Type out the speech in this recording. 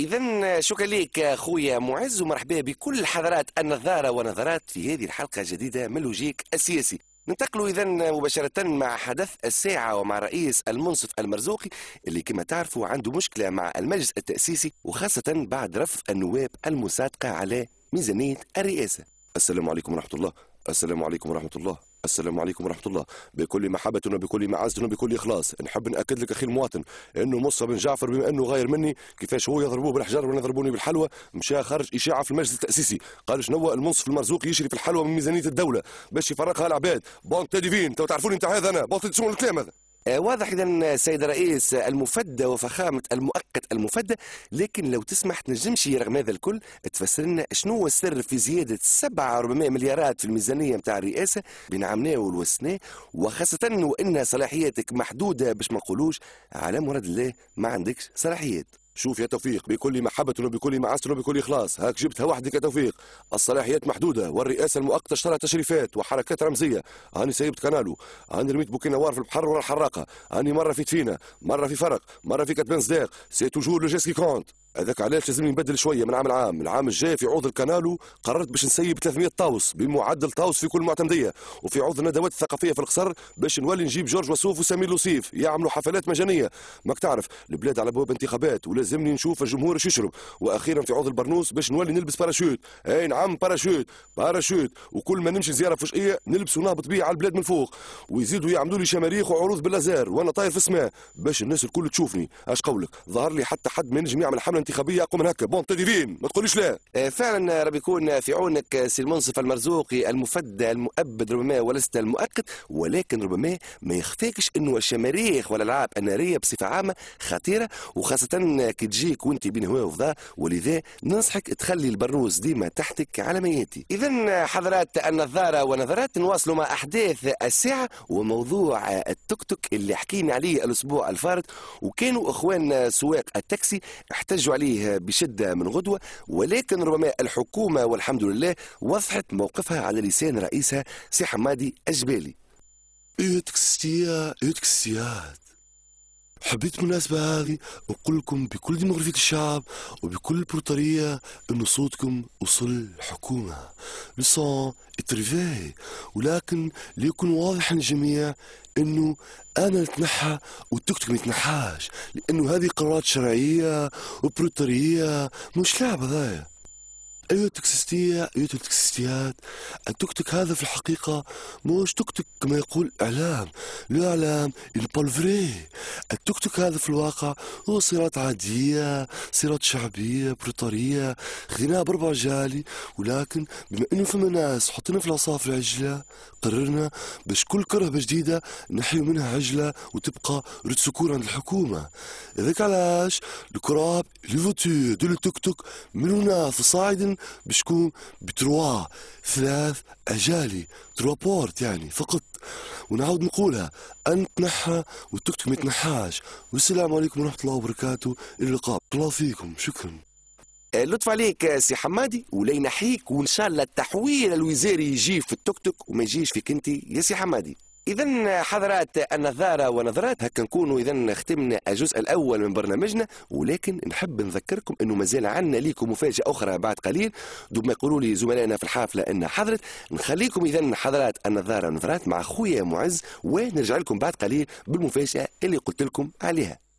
إذا شكرا لك خويا معز ومرحبا بكل حضرات النظارة ونظرات في هذه الحلقة الجديدة من لوجيك السياسي ننتقل إذا مباشرة مع حدث الساعة ومع رئيس المنصف المرزوقي اللي كما تعرفوا عنده مشكلة مع المجلس التأسيسي وخاصة بعد رفض النواب المصادقة على ميزانية الرئاسة السلام عليكم ورحمة الله السلام عليكم ورحمة الله السلام عليكم ورحمة الله بكل محبة وبكل معزة وبكل إخلاص نحب نأكد لك أخي المواطن أنه مصطفى بن جعفر بما أنه غاير مني كيفاش هو يضربوه بالحجر وأنا يضربوني بالحلوى مشى خرج إشاعة في المجلس التأسيسي قال شنو المنصف المرزوق يشري في الحلوى من ميزانية الدولة باش يفرقها العباد بون ديفين تو تعرفوني أنت هذا أنا بون تسمعوا الكلام هذا آه، واضح اذا السيد الرئيس المفدى وفخامه المؤقت المفدى لكن لو تسمح تنجمش رغم هذا الكل تفسر لنا شنو هو السر في زياده 700 مليارات في الميزانيه نتاع الرئاسه بين عمناه والوسناه وخاصه وان صلاحياتك محدوده باش ما نقولوش على مراد الله ما عندكش صلاحيات شوف يا توفيق بكل محبة وبكل معسل وبكل إخلاص هاك جبتها وحدك يا توفيق الصلاحيات محدودة والرئاسة المؤقتة اشترى تشريفات وحركات رمزية هاني سيبت كنالو هاني رميت بوكينا وار في البحر ورا الحراقة هاني مرة في تفينة مرة في فرق مرة في كتبان صداق سي توجور لو جيس كونت هذاك علاش لازم نبدل شويه من عام لعام العام الجاي في عوض الكنالو قررت باش نسيب 300 طاوس بمعدل طاوس في كل معتمديه وفي عوض الندوات الثقافيه في القصر باش نولي نجيب جورج وسوف وسمير لوسيف يعملوا حفلات مجانيه ماك تعرف البلاد على بواب انتخابات ولازمني نشوف الجمهور شو يشرب واخيرا في عوض البرنوس باش نولي نلبس باراشوت اي نعم باراشوت باراشوت وكل ما نمشي زياره فجئيه نلبس ونهبط بيه على البلاد من فوق ويزيدوا يعملوا لي شماريخ وعروض بالازار وانا طاير في السماء باش الناس الكل تشوفني اش قولك ظهر لي حتى حد ما ينجم يعمل حمله انتخابيه اقوى من هكا بون تدريبين ما تقوليش لا آه، فعلا آه، ربي يكون في عونك آه، سي المنصف المرزوقي المفدى المؤبد ربما ولست المؤكد ولكن ربما ما يخفاكش انه الشماريخ والالعاب الناريه بصفه عامه خطيره وخاصه كي تجيك وانت بين هواء وفضاء ولذا ننصحك تخلي البروز ديما تحتك على ما ياتي اذا حضرات النظاره ونظرات نواصلوا مع احداث الساعه وموضوع التوك توك اللي حكينا عليه الاسبوع الفارط وكانوا اخوان سواق التاكسي احتجوا عليه بشدة من غدوة ولكن ربما الحكومة والحمد لله وضحت موقفها على لسان رئيسها سي حمادي اجبالي ايه تكسيات حبيت المناسبة هذه أقول لكم بكل ديموغرافية الشعب وبكل برطرية أن صوتكم وصل الحكومة لسان اترفاه ولكن ليكون واضح للجميع أنه أنا نتنحى وتكتك ما يتنحاش لأنه هذه قرارات شرعية وبروتارية مش لعبة ذايه أيوة التكسستية أيوة التكسستيات التكتك هذا في الحقيقة موش تكتك كما يقول إعلام لو إعلام البولفري التكتك هذا في الواقع هو صراط عادية صراط شعبية بريطانية غناء بربع جالي ولكن بما أنه فما ناس حطينا في العصاف العجلة قررنا باش كل كرهبة جديدة نحيو منها عجلة وتبقى رد سكور عند الحكومة هذاك علاش الكراب لي دول التكتك من هنا في صاعد بشكون بتروا ثلاث اجالي تروا بورت يعني فقط ونعاود نقولها ان تنحى والتوك توك ما يتنحاش والسلام عليكم ورحمه الله وبركاته اللقاء الله فيكم شكرا إيه، لطف عليك سي حمادي ولي نحيك وان شاء الله التحويل الوزاري يجي في التوك توك وما يجيش فيك انت يا سي حمادي اذا حضرات النظاره ونظرات هكا نكونوا اذا ختمنا الجزء الاول من برنامجنا ولكن نحب نذكركم انه مازال عندنا ليكم مفاجاه اخرى بعد قليل دوب ما يقولوا لي زملائنا في الحافله ان حضرت نخليكم اذا حضرات النظاره ونظرات مع خويا معز ونرجع لكم بعد قليل بالمفاجاه اللي قلت لكم عليها